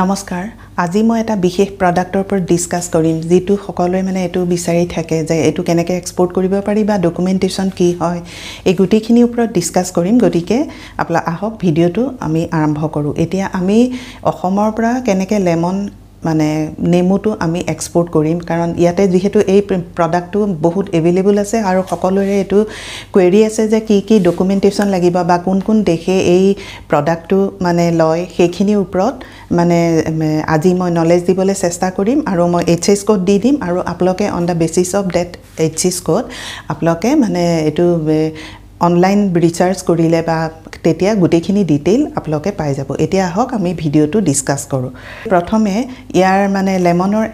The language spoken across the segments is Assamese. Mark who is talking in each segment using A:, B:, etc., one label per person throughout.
A: নমস্কাৰ আজি মই এটা বিশেষ প্ৰডাক্টৰ ওপৰত ডিছকাছ কৰিম যিটো সকলোৱে মানে এইটো বিচাৰি থাকে যে এইটো কেনেকৈ এক্সপৰ্ট কৰিব পাৰি বা ডকুমেণ্টেশ্যন কি হয় এই গোটেইখিনিৰ ওপৰত ডিছকাছ কৰিম গতিকে আপোনাৰ আহক ভিডিঅ'টো আমি আৰম্ভ কৰোঁ এতিয়া আমি অসমৰ পৰা কেনেকৈ লেমন মানে নেমুটো আমি এক্সপৰ্ট কৰিম কাৰণ ইয়াতে যিহেতু এই প্ৰডাক্টটো বহুত এভেইলেবল আছে আৰু সকলোৰে এইটো কুৱেৰি আছে যে কি কি ডকুমেণ্টেশ্যন লাগিব বা কোন কোন দেশে এই প্ৰডাক্টটো মানে লয় সেইখিনিৰ ওপৰত মানে আজি মই নলেজ দিবলৈ চেষ্টা কৰিম আৰু মই এইচ এছ ক'ড দি দিম আৰু আপোনালোকে on the basis of that H S code আপোনালোকে মানে এইটো অনলাইন ৰিচাৰ্জ কৰিলে বা তেতিয়া গোটেইখিনি ডিটেইল আপোনালোকে পাই যাব এতিয়া আহক আমি ভিডিঅ'টো ডিছকাছ কৰোঁ প্ৰথমে ইয়াৰ মানে লেমনৰ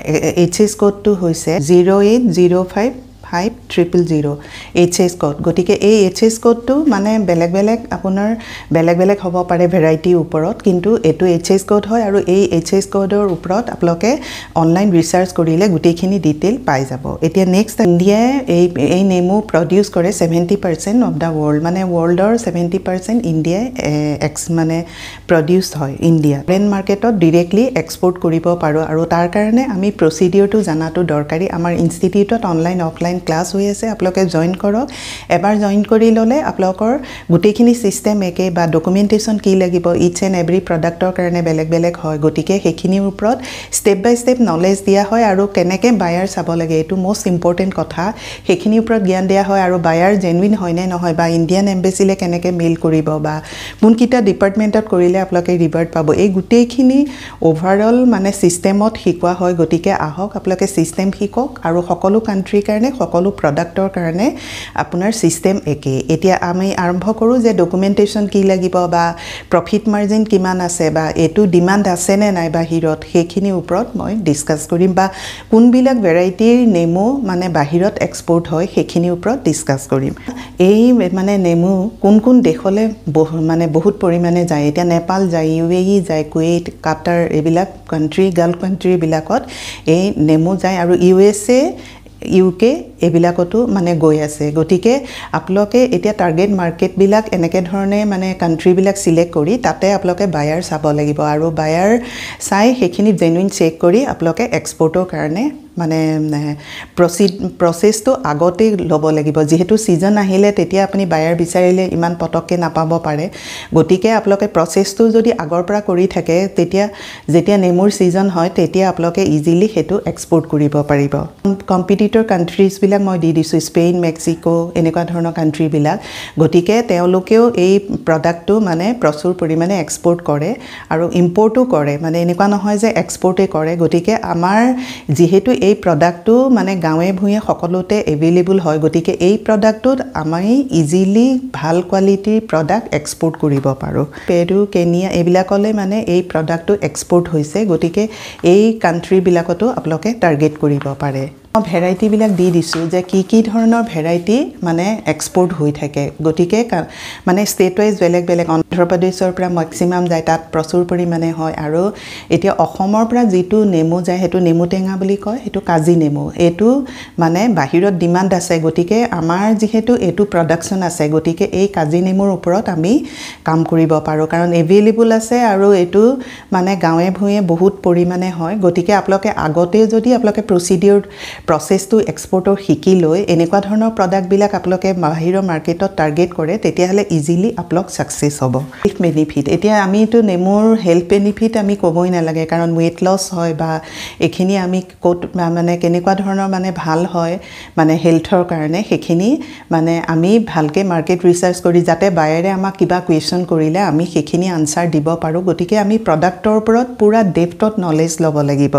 A: এইচ এইচ ক'ডটো হৈছে zero' eight zero' five five triple zero' H S code গতিকে এই এইচ এছ কোডটো মানে বেলেগ বেলেগ আপোনাৰ বেলেগ বেলেগ হ'ব পাৰে ভেৰাইটিৰ ওপৰত কিন্তু এইটো এইচ এছ কোড হয় আৰু এই এইচ এছ কোডৰ ওপৰত আপোনালোকে অনলাইন ৰিচাৰ্জ কৰিলে গোটেইখিনি ডিটেইল পাই যাব এতিয়া নেক্সট ইণ্ডিয়াই এই এই নেমো প্ৰডিউচ কৰে seventy percent of the world মানে ৱৰ্ল্ডৰ ছেভেণ্টি পাৰ্চেণ্ট ইণ্ডিয়াই এক্স মানে প্ৰডিউচ হয় ইণ্ডিয়া ফ্ৰেণ্ড মাৰ্কেটত ডিৰেক্টলি এক্সপৰ্ট কৰিব পাৰোঁ আৰু তাৰ কাৰণে আমি প্ৰচিডিঅ'ৰটো জনাটো দৰকাৰী আমাৰ ইনষ্টিটিউটত অনলাইন অফলাইন ক্লাছ হৈ আছে আপোনালোকে জইন কৰক এবাৰ জইন কৰি ল'লে আপোনালোকৰ গোটেইখিনি ছিষ্টেম একেই বা ডকুমেণ্টেশ্যন কি লাগিব ইটছ এণ্ড এভৰি প্ৰডাক্টৰ কাৰণে বেলেগ বেলেগ হয় গতিকে সেইখিনিৰ ওপৰত ষ্টেপ বাই ষ্টেপ নলেজ দিয়া হয় আৰু কেনেকৈ বায়াৰ চাব লাগে এইটো মষ্ট ইম্পৰ্টেণ্ট কথা সেইখিনিৰ ওপৰত জ্ঞান দিয়া হয় আৰু বায়াৰ জেনুইন হয়নে নহয় বা ইণ্ডিয়ান এম্বেচিলে কেনেকৈ মেইল কৰিব বা কোনকেইটা ডিপাৰ্টমেণ্টত কৰিলে আপোনালোকে ৰিভাৰ্ট পাব এই গোটেইখিনি অ'ভাৰঅল মানে ছিষ্টেমত শিকোৱা হয় গতিকে আহক আপোনালোকে ছিষ্টেম শিকক আৰু সকলো কাণ্ট্ৰিৰ কাৰণে সকলো সকলো প্ৰডাক্টৰ কাৰণে আপোনাৰ ছিষ্টেম একেই এতিয়া আমি আৰম্ভ কৰোঁ যে ডকুমেণ্টেশ্যন কি লাগিব বা প্ৰফিট মাৰ্জিন কিমান আছে বা এইটো ডিমাণ্ড আছেনে নাই বাহিৰত সেইখিনিৰ ওপৰত মই ডিছকাছ কৰিম বা কোনবিলাক ভেৰাইটিৰ নেমু মানে বাহিৰত এক্সপৰ্ট হয় সেইখিনিৰ ওপৰত ডিছকাছ কৰিম এই মানে নেমু কোন কোন দেশলৈ বহু মানে বহুত পৰিমাণে যায় এতিয়া নেপাল যায় ইউ এ ই যায় কুৱেইট কাটাৰ এইবিলাক কাণ্ট্ৰি গাল্ফ কাণ্ট্ৰিবিলাকত এই নেমু যায় আৰু U S A U K এইবিলাকতো মানে গৈ আছে গতিকে আপোনালোকে এতিয়া টাৰ্গেট মাৰ্কেটবিলাক এনেকৈ ধৰণে মানে কাণ্ট্ৰিবিলাক চিলেক্ট কৰি তাতে আপোনালোকে বায়াৰ চাব লাগিব আৰু বায়াৰ চাই সেইখিনি জেনুইন চেক কৰি আপোনালোকে এক্সপৰ্টৰ কাৰণে মানে প্ৰচি প্ৰচেছটো আগতেই ল'ব লাগিব যিহেতু ছিজন আহিলে তেতিয়া আপুনি বায়াৰ বিচাৰিলে ইমান পটককৈ নাপাব পাৰে গতিকে আপোনালোকে প্ৰচেছটো যদি আগৰ পৰা কৰি থাকে তেতিয়া যেতিয়া নেমুৰ ছিজন হয় তেতিয়া আপোনালোকে ইজিলি সেইটো এক্সপৰ্ট কৰিব পাৰিব কম্পিটিটৰ কাণ্ট্ৰিজবিলাক কাণ্ট্ৰিবিলাক মই দি দিছোঁ স্পেইন মেক্সিকো এনেকুৱা ধৰণৰ কাণ্ট্ৰিবিলাক গতিকে তেওঁলোকেও এই প্ৰডাক্টটো মানে প্ৰচুৰ পৰিমাণে এক্সপৰ্ট কৰে আৰু ইম্পৰ্টো কৰে মানে এনেকুৱা নহয় যে এক্সপৰ্টেই কৰে গতিকে আমাৰ যিহেতু এই প্ৰডাক্টটো মানে গাঁৱে ভূঞে সকলোতে এভেইলেবল হয় গতিকে এই প্ৰডাক্টটোত আমি ইজিলি ভাল কোৱালিটিৰ প্ৰডাক্ট এক্সপৰ্ট কৰিব পাৰোঁ পেৰু কেনিয়া এইবিলাকলৈ মানে এই প্ৰডাক্টটো এক্সপৰ্ট হৈছে গতিকে এই কাণ্ট্ৰিবিলাকতো আপোনালোকে টাৰ্গেট কৰিব পাৰে ভেৰাইটিবিলাক দি দিছোঁ যে কি কি ধৰণৰ ভেৰাইটি মানে এক্সপৰ্ট হৈ থাকে গতিকে মানে ষ্টেট ৱাইজ বেলেগ বেলেগ অন্ধ্ৰপ্ৰদেশৰ পৰা মেক্সিমাম যায় তাত প্ৰচুৰ পৰিমাণে হয় আৰু এতিয়া অসমৰ পৰা যিটো নেমু যায় সেইটো নেমু টেঙা বুলি কয় সেইটো কাজি নেমু এইটো মানে বাহিৰত ডিমাণ্ড আছে গতিকে আমাৰ যিহেতু এইটো প্ৰডাকশ্যন আছে গতিকে এই কাজি নেমুৰ ওপৰত আমি কাম কৰিব পাৰোঁ কাৰণ এভেইলেবল আছে আৰু এইটো মানে গাঁৱে ভূঞে বহুত পৰিমাণে হয় গতিকে আপোনালোকে আগতে যদি আপোনালোকে প্ৰচিডিঅ'ৰ প্ৰচেছটো এক্সপৰ্টৰ শিকি লৈ এনেকুৱা ধৰণৰ প্ৰডাক্টবিলাক আপোনালোকে বাহিৰৰ মাৰ্কেটত টাৰ্গেট কৰে তেতিয়াহ'লে ইজিলি আপোনালোক ছাকচেছ হ'ব হেল্থ বেনিফিট এতিয়া আমিতো নেমুৰ হেল্থ বেনিফিট আমি ক'বই নালাগে কাৰণ ৱেইট লছ হয় বা এইখিনি আমি ক'ত মানে কেনেকুৱা ধৰণৰ মানে ভাল হয় মানে হেল্থৰ কাৰণে সেইখিনি মানে আমি ভালকৈ মাৰ্কেট ৰিচাৰ্চ কৰি যাতে বায়েৰে আমাক কিবা কুৱেশ্যন কৰিলে আমি সেইখিনি আনচাৰ দিব পাৰোঁ গতিকে আমি প্ৰডাক্টৰ ওপৰত পূৰা ডেপথত নলেজ ল'ব লাগিব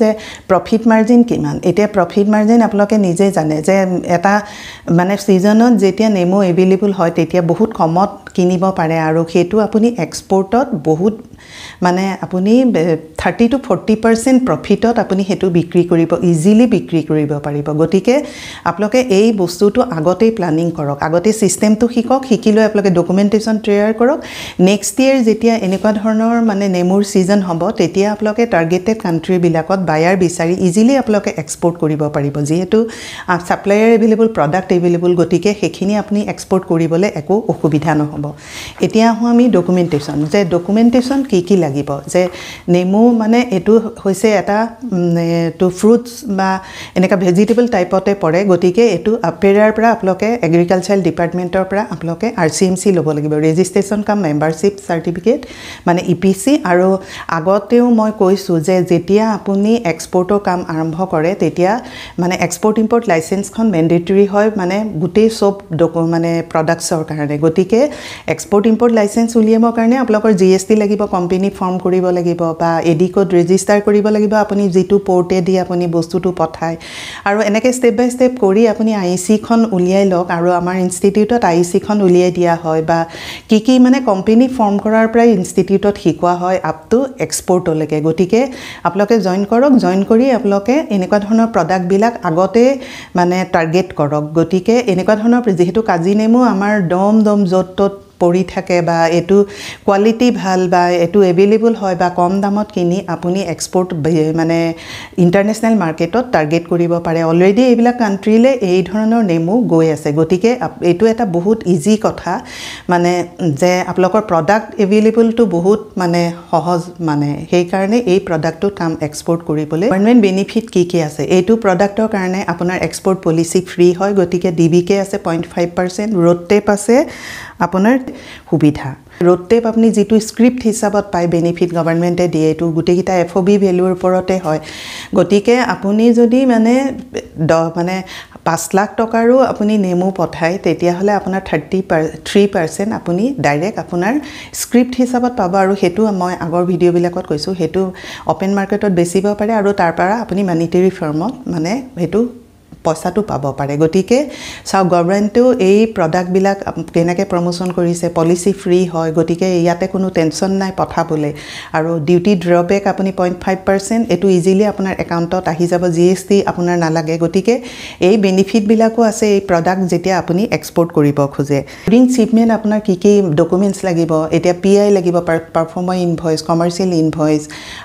A: যে প্ৰফিট মাৰ্জিন কিমান এতিয়া প্ৰফিট মাৰ্জিন আপোনালোকে নিজে জানে যে এটা মানে ছিজনত যেতিয়া নেমু এভেইলেবল হয় তেতিয়া বহুত কমত কিনিব পাৰে আৰু সেইটো আপুনি এক্সপৰ্টত বহুত মানে আপুনি থাৰ্টি টু ফৰ্টি পাৰ্চেণ্ট প্ৰফিটত আপুনি সেইটো বিক্ৰী কৰিব ইজিলি বিক্ৰী কৰিব পাৰিব গতিকে আপোনালোকে এই বস্তুটো আগতেই প্লানিং কৰক আগতেই ছিষ্টেমটো শিকক শিকি লৈ আপোনালোকে ডকুমেণ্টেশ্যন তৈয়াৰ কৰক নেক্সট ইয়েৰ যেতিয়া এনেকুৱা ধৰণৰ মানে নেমুৰ ছিজন হ'ব তেতিয়া আপোনালোকে টাৰ্গেটেড কাণ্ট্ৰিবিলাকত বায়াৰ বিচাৰি ইজিলি আপোনালোকে এক্সপৰ্ট কৰিব কৰিব পাৰিব যিহেতু ছাপ্লায়াৰ এভেইলেবল প্ৰডাক্ট এভেইলেবল গতিকে সেইখিনি আপুনি এক্সপৰ্ট কৰিবলৈ একো অসুবিধা নহ'ব এতিয়া আহোঁ আমি ডকুমেণ্টেশ্যন যে ডকুমেণ্টেশ্যন কি কি লাগিব যে নেমু মানে এইটো হৈছে এটা এইটো ফ্ৰুটছ বা এনেকুৱা ভেজিটেবল টাইপতে পৰে গতিকে এইটো আপেৰাৰ পৰা আপোনালোকে এগ্ৰিকালচাৰেল ডিপাৰ্টমেণ্টৰ পৰা আপোনালোকে আৰ চি এম চি ল'ব লাগিব ৰেজিষ্ট্ৰেশ্যন কাম মেম্বাৰশ্বিপ চাৰ্টিফিকেট মানে ই পি চি আৰু আগতেও মই কৈছোঁ যে যেতিয়া আপুনি এক্সপৰ্টৰ কাম আৰম্ভ কৰে তেতিয়া মানে এক্সপৰ্ট ইম্পৰ্ট লাইচেঞ্চখন মেণ্ডেটৰী হয় মানে গোটেই চব ডকু মানে প্ৰডাক্টছৰ কাৰণে গতিকে এক্সপৰ্ট ইম্পৰ্ট লাইচেঞ্চ উলিয়াবৰ কাৰণে আপোনালোকৰ জি এছ টি লাগিব কোম্পেনী ফৰ্ম কৰিব লাগিব বা এডি ক'ড ৰেজিষ্টাৰ কৰিব লাগিব আপুনি যিটো পৰ্টেদি আপুনি বস্তুটো পঠায় আৰু এনেকৈ ষ্টেপ বাই ষ্টেপ কৰি আপুনি আই চিখন উলিয়াই লওক আৰু আমাৰ ইনষ্টিটিউটত আই চিখন উলিয়াই দিয়া হয় বা কি কি মানে কোম্পেনী ফৰ্ম কৰাৰ পৰাই ইনষ্টিটিউটত শিকোৱা হয় আপ টু এক্সপৰ্টলৈকে গতিকে আপোনালোকে জইন কৰক জইন কৰি আপোনালোকে এনেকুৱা ধৰণৰ প্ৰডাক্ট প্ৰডাক্টবিলাক আগতে মানে টাৰ্গেট কৰক গতিকে এনেকুৱা ধৰণৰ যিহেতু কাজি নেমু আমাৰ দম দম য'ত ত'ত পৰি থাকে বা এইটো কোৱালিটি ভাল বা এইটো এভেইলেবল হয় বা কম দামত কিনি আপুনি এক্সপৰ্ট মানে ইণ্টাৰনেশ্যনেল মাৰ্কেটত টাৰ্গেট কৰিব পাৰে অলৰেডি এইবিলাক কাণ্ট্ৰিলৈ এই ধৰণৰ নেমু গৈ আছে গতিকে এইটো এটা বহুত ইজি কথা মানে যে আপোনালোকৰ প্ৰডাক্ট এভেইলেবলটো বহুত মানে সহজ মানে সেইকাৰণে এই প্ৰডাক্টটো কাম এক্সপৰ্ট কৰিবলৈ গভৰ্ণমেণ্ট বেনিফিট কি কি আছে এইটো প্ৰডাক্টৰ কাৰণে আপোনাৰ এক্সপৰ্ট পলিচি ফ্ৰী হয় গতিকে ডি বি কে আছে point five percent RoDTEP আছে আপোনাৰ সুবিধা ৰোড টেপ আপুনি যিটো স্ক্ৰিপ্ট হিচাপত পায় বেনিফিট গভৰ্ণমেণ্টে দিয়ে এইটো গোটেইকেইটা এফ অ' বি ভেলুৰ ওপৰতে হয় গতিকে আপুনি যদি মানে দহ মানে পাঁচ লাখ টকাৰো আপুনি নেমু পঠায় তেতিয়াহ'লে আপোনাৰ থাৰ্টি পাৰ থ্ৰী পাৰ্চেণ্ট আপুনি ডাইৰেক্ট আপোনাৰ স্ক্ৰিপ্ট হিচাপত পাব আৰু সেইটো মই আগৰ ভিডিঅ'বিলাকত কৈছোঁ সেইটো অপেন মাৰ্কেটত বেচিব পাৰে আৰু তাৰপৰা আপুনি মানিটেৰী ফাৰ্মত মানে সেইটো পইচাটো পাব পাৰে গতিকে চাওক গভমেণ্টেও এই প্ৰডাক্টবিলাক কেনেকৈ প্ৰমোশ্যন কৰিছে পলিচি ফ্ৰী হয় গতিকে ইয়াতে কোনো টেনশ্যন নাই পঠাবলৈ আৰু ডিউটি ড্ৰবেক আপুনি পইণ্ট ফাইভ পাৰ্চেণ্ট এইটো ইজিলি আপোনাৰ একাউণ্টত আহি যাব জি এছ টি আপোনাৰ নালাগে গতিকে এই বেনিফিটবিলাকো আছে এই প্ৰডাক্ট যেতিয়া আপুনি এক্সপৰ্ট কৰিব খোজে গ্ৰীণ চিপমেণ্ট আপোনাৰ কি কি ডকুমেণ্টছ লাগিব এতিয়া পি আই লাগিব পাৰফৰ্মাৰ ইনভইচ কমাৰ্চিয়েল ইনভইচ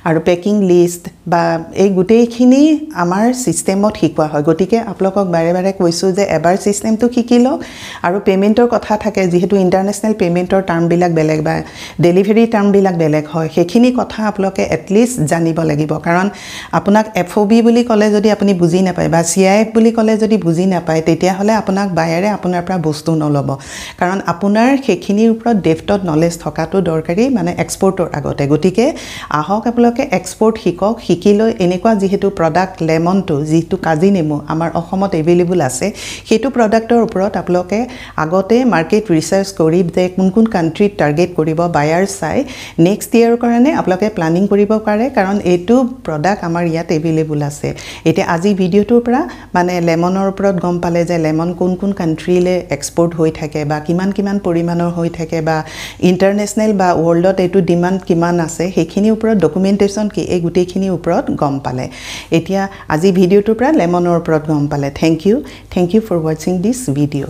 A: আৰু পেকিং লিষ্ট বা এই গোটেইখিনি আমাৰ ছিষ্টেমত শিকোৱা হয় গতিকে আপোনালোকক বাৰে বাৰে কৈছোঁ যে এবাৰ ছিষ্টেমটো শিকি লওক আৰু পে'মেণ্টৰ কথা থাকে যিহেতু ইণ্টাৰনেশ্যনেল পে'মেণ্টৰ টাৰ্মবিলাক বেলেগ বা ডেলিভাৰী টাৰ্মবিলাক বেলেগ হয় সেইখিনি কথা আপোনালোকে এটলিষ্ট জানিব লাগিব কাৰণ আপোনাক এফ অ' বি বুলি ক'লে যদি আপুনি বুজি নাপায় বা চি আই এফ বুলি ক'লে যদি বুজি নাপায় তেতিয়াহ'লে আপোনাক বায়াৰে আপোনাৰ পৰা বস্তু নল'ব কাৰণ আপোনাৰ সেইখিনিৰ ওপৰত ডেফ্টত নলেজ থকাটো দৰকাৰী মানে এক্সপৰ্টৰ আগতে গতিকে আহক আপোনালোকে এক্সপৰ্ট শিকক শিকি লৈ এনেকুৱা যিহেতু প্ৰডাক্ট লেমনটো যিটো কাজি নেমু আমাৰ আমাৰ অসমত এভেইলেবল আছে সেইটো প্ৰডাক্টৰ ওপৰত আপোনালোকে আগতে মাৰ্কেট ৰিচাৰ্চ কৰি যে কোন কোন কাণ্ট্ৰিত টাৰ্গেট কৰিব বায়াৰ চাই নেক্সট ইয়াৰৰ কাৰণে আপোনালোকে প্লানিং কৰিব পাৰে কাৰণ এইটো প্ৰডাক্ট আমাৰ ইয়াত এভেইলেবল আছে এতিয়া আজি ভিডিঅ'টোৰ পৰা মানে লেমনৰ ওপৰত গম পালে যে লেমন কোন কোন কাণ্ট্ৰিলৈ এক্সপৰ্ট হৈ থাকে বা কিমান কিমান পৰিমাণৰ হৈ থাকে বা ইণ্টাৰনেশ্যনেল বা ৱৰ্ল্ডত এইটো ডিমাণ্ড কিমান আছে সেইখিনিৰ ওপৰত ডকুমেণ্টেশ্যন কি এই গোটেইখিনিৰ ওপৰত গম পালে এতিয়া আজি ভিডিঅ'টোৰ পৰা লেমনৰ ওপৰত গম Thank you. Thank you for watching this video.